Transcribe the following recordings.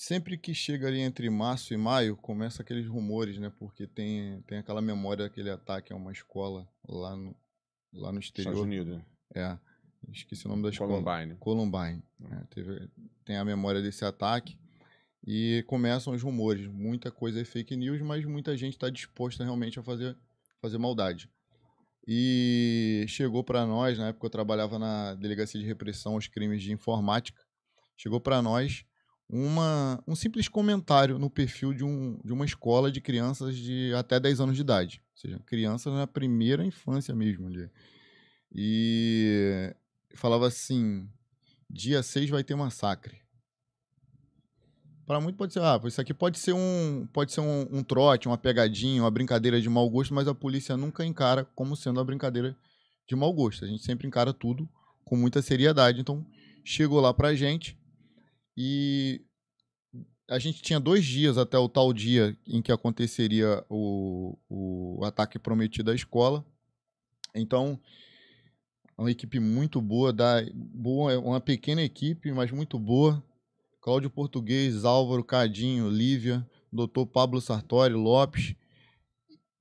Sempre que chega ali entre março e maio, começa aqueles rumores, né? Porque tem, tem aquela memória daquele ataque a uma escola lá no, lá no exterior. Estados Unidos. Né? É. Esqueci o nome da escola. Columbine. Columbine. É, teve, tem a memória desse ataque. E começam os rumores. Muita coisa é fake news, mas muita gente está disposta realmente a fazer, fazer maldade. E chegou para nós, na época eu trabalhava na Delegacia de Repressão aos Crimes de Informática, chegou para nós uma, um simples comentário no perfil de, um, de uma escola de crianças de até 10 anos de idade. Ou seja, crianças na primeira infância mesmo ali. E falava assim: dia 6 vai ter massacre. Para muito pode ser, ah, isso aqui pode ser um, pode ser um, um trote, uma pegadinha, uma brincadeira de mau gosto, mas a polícia nunca encara como sendo uma brincadeira de mau gosto. A gente sempre encara tudo com muita seriedade. Então, chegou lá pra gente, e a gente tinha dois dias até o tal dia em que aconteceria o, o ataque prometido à escola. Então, é uma equipe muito boa, da, boa, é uma pequena equipe, mas muito boa. Cláudio Português, Álvaro Cadinho, Lívia, doutor Pablo Sartori, Lopes,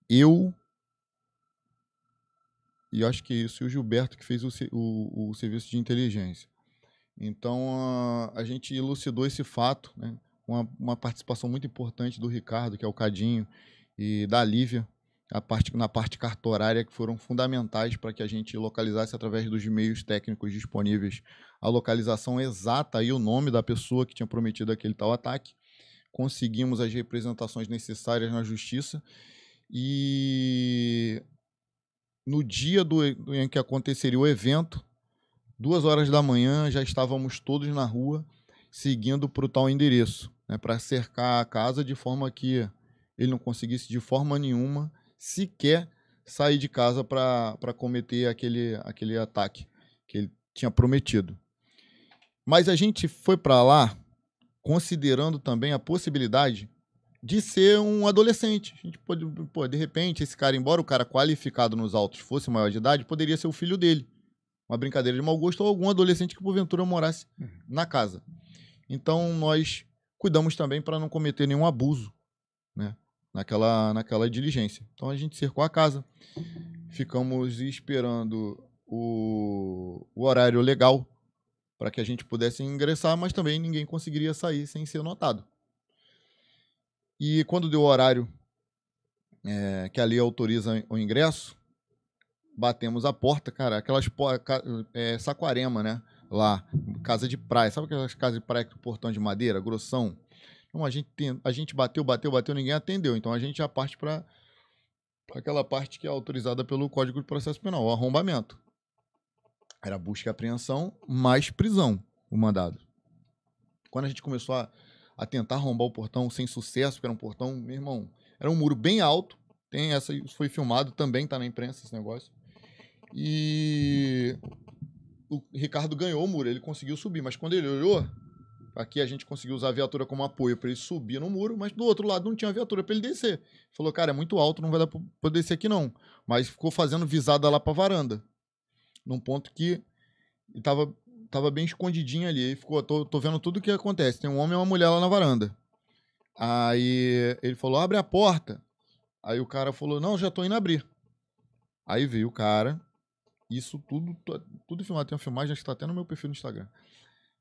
eu e acho que isso, e o Gilberto que fez o, o, o serviço de inteligência. Então, a, a gente elucidou esse fato, né? uma, uma, participação muito importante do Ricardo, que é o Cadinho, e da Lívia, a parte, na parte cartorária, que foram fundamentais para que a gente localizasse, através dos meios técnicos disponíveis, a localização exata e o nome da pessoa que tinha prometido aquele tal ataque. Conseguimos as representações necessárias na justiça e no dia do, em que aconteceria o evento, Duas horas da manhã já estávamos todos na rua, seguindo para o tal endereço, né, para cercar a casa de forma que ele não conseguisse de forma nenhuma sequer sair de casa para cometer aquele, aquele ataque que ele tinha prometido. Mas a gente foi para lá considerando também a possibilidade de ser um adolescente. A gente pode, pô, de repente, esse cara, embora o cara qualificado nos autos fosse maior de idade, poderia ser o filho dele uma brincadeira de mau gosto ou algum adolescente que porventura morasse uhum. na casa. Então nós cuidamos também para não cometer nenhum abuso, né? Naquela, naquela diligência. Então a gente cercou a casa, ficamos esperando o, o horário legal para que a gente pudesse ingressar, mas também ninguém conseguiria sair sem ser notado. E quando deu o horário é, que ali autoriza o ingresso, batemos a porta, cara, aquelas é, Saquarema, né? Lá, casa de praia. Sabe aquelas casas de praia com portão é de madeira, grossão? Então a gente, tem, a gente bateu, bateu, bateu, ninguém atendeu. Então a gente já parte para aquela parte que é autorizada pelo Código de Processo Penal, o arrombamento. Era busca e apreensão mais prisão, o mandado. Quando a gente começou a, a tentar arrombar o portão sem sucesso, que era um portão, meu irmão, era um muro bem alto. Tem essa, isso foi filmado também, tá na imprensa esse negócio. E o Ricardo ganhou o muro, ele conseguiu subir, mas quando ele olhou, aqui a gente conseguiu usar a viatura como apoio para ele subir no muro, mas do outro lado não tinha viatura para ele descer. Falou, cara, é muito alto, não vai dar para descer aqui não. Mas ficou fazendo visada lá para a varanda, num ponto que estava tava bem escondidinho ali. E ficou, tô, tô vendo tudo o que acontece. Tem um homem e uma mulher lá na varanda. Aí ele falou, abre a porta. Aí o cara falou, não, já tô indo abrir. Aí veio o cara, isso tudo, tudo filmado. Tem uma filmagem, acho que tá até no meu perfil no Instagram.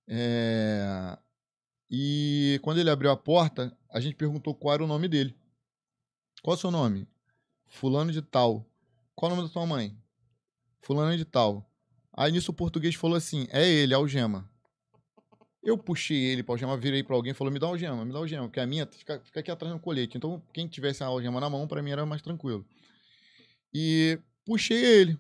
É... E quando ele abriu a porta, a gente perguntou qual era o nome dele. Qual é o seu nome? Fulano de tal. Qual é o nome da sua mãe? Fulano de tal. Aí nisso o português falou assim: é ele, algema. Eu puxei ele pra algema, virei pra alguém e falou: me dá algema, me dá algema, porque a minha fica, fica aqui atrás no colete. Então quem tivesse a algema na mão, para mim era mais tranquilo. E puxei ele.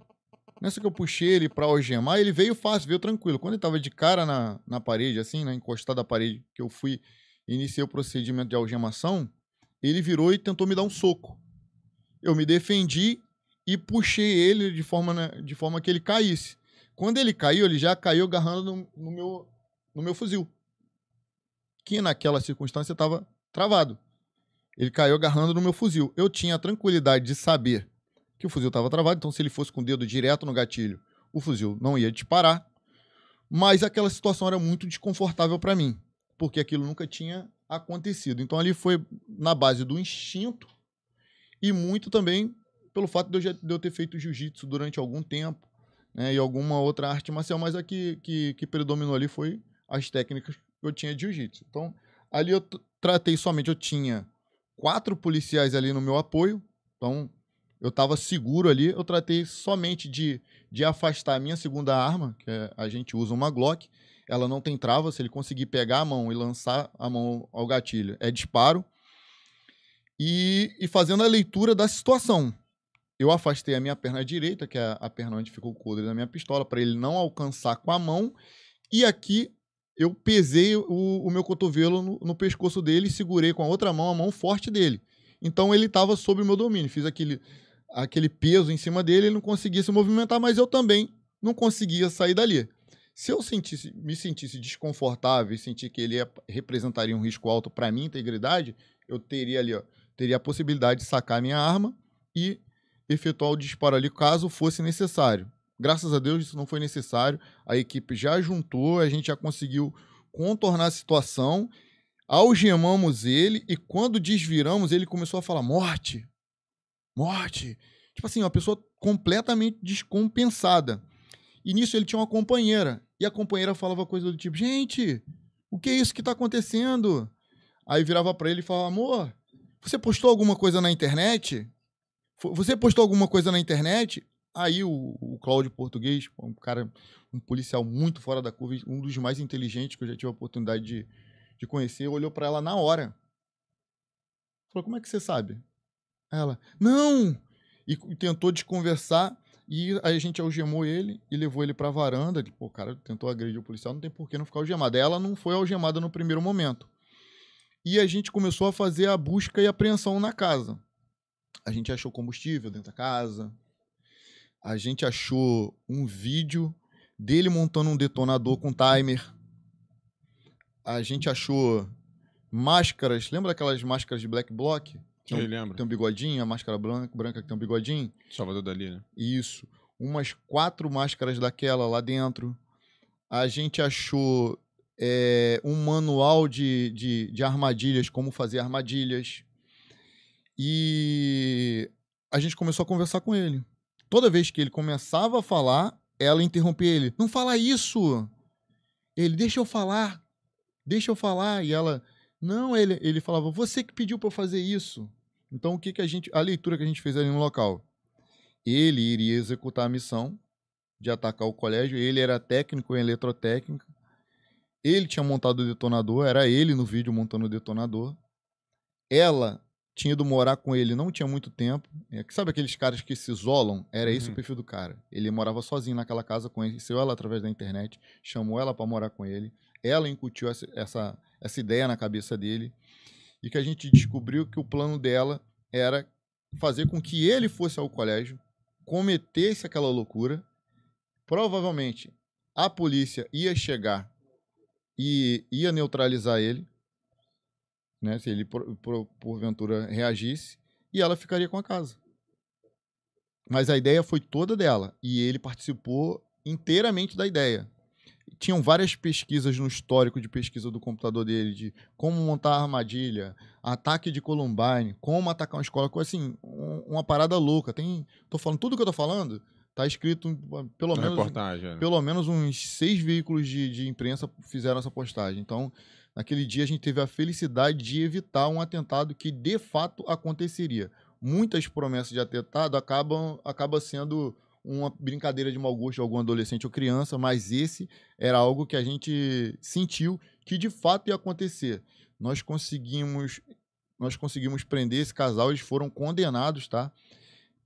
Nessa que eu puxei ele pra algemar, ele veio fácil, veio tranquilo. Quando ele tava de cara na, na parede, assim, né, encostado à parede, que eu fui iniciei o procedimento de algemação, ele virou e tentou me dar um soco. Eu me defendi e puxei ele de forma, né, de forma que ele caísse. Quando ele caiu, ele já caiu agarrando no, no meu, no meu fuzil, que naquela circunstância estava travado. Ele caiu agarrando no meu fuzil. Eu tinha a tranquilidade de saber que o fuzil estava travado, então se ele fosse com o dedo direto no gatilho, o fuzil não ia disparar. Mas aquela situação era muito desconfortável para mim, porque aquilo nunca tinha acontecido. Então ali foi na base do instinto e muito também pelo fato de eu, já, de eu ter feito jiu-jitsu durante algum tempo né, e alguma outra arte marcial, mas a que, que, que predominou ali foi as técnicas que eu tinha de jiu-jitsu. Então ali eu tratei somente, eu tinha quatro policiais ali no meu apoio, então eu estava seguro ali, eu tratei somente de, de afastar a minha segunda arma, que é, a gente usa uma Glock, ela não tem trava, se ele conseguir pegar a mão e lançar a mão ao gatilho, é disparo. E, e fazendo a leitura da situação. Eu afastei a minha perna direita, que é a, a perna onde ficou o coldre da minha pistola, para ele não alcançar com a mão. E aqui eu pesei o, o meu cotovelo no, no pescoço dele e segurei com a outra mão a mão forte dele. Então ele estava sob o meu domínio. Fiz aquele aquele peso em cima dele, ele não conseguia se movimentar, mas eu também não conseguia sair dali. Se eu sentisse, me sentisse desconfortável e sentir que ele é, representaria um risco alto para minha integridade, eu teria ali, ó, teria a possibilidade de sacar minha arma e efetuar o disparo ali caso fosse necessário. Graças a Deus isso não foi necessário. A equipe já juntou, a gente já conseguiu contornar a situação. Algemamos ele e quando desviramos, ele começou a falar morte, morte. Tipo assim, uma pessoa completamente descompensada. E nisso ele tinha uma companheira. E a companheira falava coisa do tipo: gente, o que é isso que está acontecendo? Aí virava para ele e falava: amor, você postou alguma coisa na internet? Você postou alguma coisa na internet? Aí o, o Cláudio Português, um cara, um policial muito fora da curva, um dos mais inteligentes que eu já tive a oportunidade de, de conhecer, olhou para ela na hora. Falou: como é que você sabe? Ela, não! E tentou desconversar. E aí a gente algemou ele e levou ele pra varanda. Ele, Pô, o cara tentou agredir o policial, não tem por que não ficar algemado. Ela não foi algemada no primeiro momento. E a gente começou a fazer a busca e apreensão na casa. A gente achou combustível dentro da casa. A gente achou um vídeo dele montando um detonador com timer. A gente achou máscaras, lembra aquelas máscaras de black block? Tem um, Tem um bigodinho, a máscara branca, branca que tem um bigodinho. Salvador Dali, né? Isso. Umas quatro máscaras daquela lá dentro. A gente achou é, um manual de, de, de armadilhas, como fazer armadilhas. E a gente começou a conversar com ele. Toda vez que ele começava a falar, ela interrompia ele. Não fala isso! Ele, deixa eu falar. Deixa eu falar. E ela, não, ele, ele falava, você que pediu para fazer isso. Então, o que, que a gente. A leitura que a gente fez ali no local. Ele iria executar a missão de atacar o colégio. Ele era técnico em eletrotécnica. Ele tinha montado o detonador, era ele no vídeo montando o detonador. Ela tinha ido morar com ele não tinha muito tempo. É, sabe aqueles caras que se isolam? Era esse o uhum. perfil do cara. Ele morava sozinho naquela casa, conheceu ela através da internet, chamou ela para morar com ele. Ela incutiu essa, essa, essa ideia na cabeça dele e que a gente descobriu que o plano dela era fazer com que ele fosse ao colégio, cometesse aquela loucura. Provavelmente a polícia ia chegar e ia neutralizar ele, né, se ele por, por, porventura reagisse, e ela ficaria com a casa. Mas a ideia foi toda dela e ele participou inteiramente da ideia tinham várias pesquisas no histórico de pesquisa do computador dele, de como montar armadilha, ataque de Columbine, como atacar uma escola, assim, uma parada louca. Tem, tô falando tudo que eu tô falando, tá escrito ah, pelo Na menos reportagem. É. pelo menos uns seis veículos de, de imprensa fizeram essa postagem. Então, naquele dia a gente teve a felicidade de evitar um atentado que de fato aconteceria. Muitas promessas de atentado acabam acaba sendo uma brincadeira de mau gosto de algum adolescente ou criança, mas esse era algo que a gente sentiu que de fato ia acontecer. Nós conseguimos nós conseguimos prender esse casal, eles foram condenados, tá?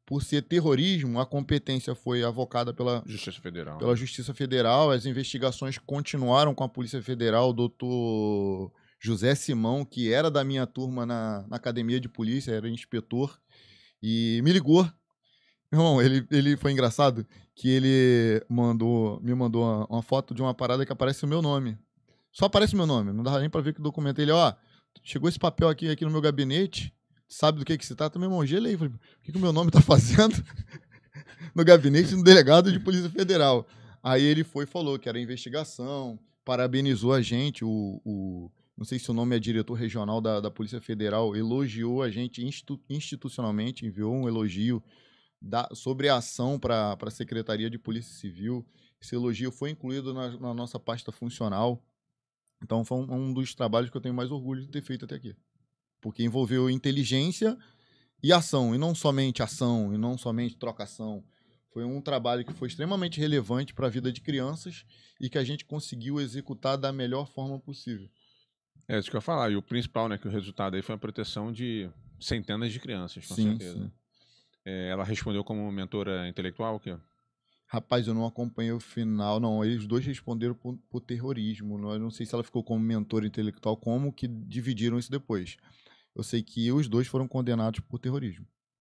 Por ser terrorismo, a competência foi avocada pela Justiça Federal. Pela Justiça Federal, as investigações continuaram com a Polícia Federal, o doutor José Simão, que era da minha turma na, na academia de polícia, era inspetor, e me ligou meu irmão, ele, ele foi engraçado que ele mandou, me mandou uma, uma, foto de uma parada que aparece o meu nome. Só aparece o meu nome, não dava nem pra ver que documento. Ele, ó, chegou esse papel aqui, aqui no meu gabinete, sabe do que que se trata? Meu irmão, gelei. Falei, o que, que o meu nome tá fazendo no gabinete do delegado de Polícia Federal? Aí ele foi e falou que era investigação, parabenizou a gente, o, o não sei se o nome é diretor regional da, da Polícia Federal, elogiou a gente institu institucionalmente, enviou um elogio da, sobre a ação para a Secretaria de Polícia Civil. Esse elogio foi incluído na, na nossa pasta funcional. Então, foi um, um, dos trabalhos que eu tenho mais orgulho de ter feito até aqui. Porque envolveu inteligência e ação, e não somente ação, e não somente trocação. Foi um trabalho que foi extremamente relevante para a vida de crianças e que a gente conseguiu executar da melhor forma possível. É isso que eu ia falar. E o principal, né, que o resultado aí foi a proteção de centenas de crianças, com sim, certeza. Sim. É, ela respondeu como mentora intelectual? Que... Rapaz, eu não acompanhei o final, não. Eles dois responderam por, por terrorismo. Não, eu não sei se ela ficou como mentora intelectual, como que dividiram isso depois. Eu sei que os dois foram condenados por terrorismo.